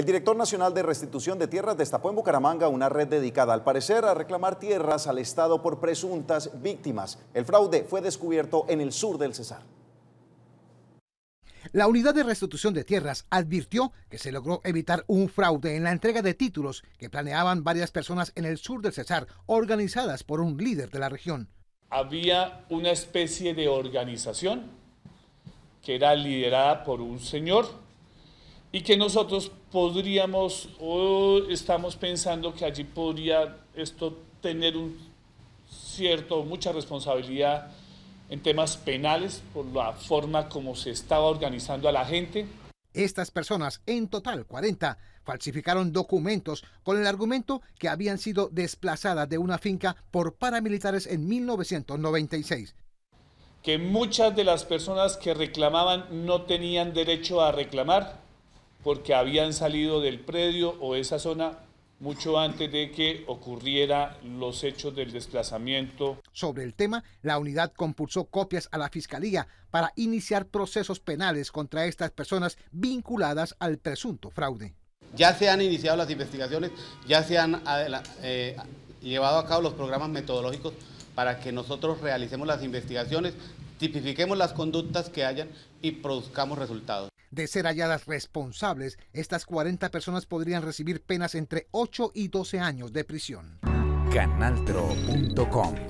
El director nacional de restitución de tierras destapó en Bucaramanga una red dedicada, al parecer, a reclamar tierras al Estado por presuntas víctimas. El fraude fue descubierto en el sur del Cesar. La unidad de restitución de tierras advirtió que se logró evitar un fraude en la entrega de títulos que planeaban varias personas en el sur del Cesar, organizadas por un líder de la región. Había una especie de organización que era liderada por un señor y que nosotros podríamos o estamos pensando que allí podría esto tener un cierto, mucha responsabilidad en temas penales por la forma como se estaba organizando a la gente. Estas personas, en total 40, falsificaron documentos con el argumento que habían sido desplazadas de una finca por paramilitares en 1996. Que muchas de las personas que reclamaban no tenían derecho a reclamar porque habían salido del predio o esa zona mucho antes de que ocurriera los hechos del desplazamiento. Sobre el tema, la unidad compulsó copias a la Fiscalía para iniciar procesos penales contra estas personas vinculadas al presunto fraude. Ya se han iniciado las investigaciones, ya se han eh, llevado a cabo los programas metodológicos para que nosotros realicemos las investigaciones, tipifiquemos las conductas que hayan y produzcamos resultados de ser halladas responsables, estas 40 personas podrían recibir penas entre 8 y 12 años de prisión. Canaltro.com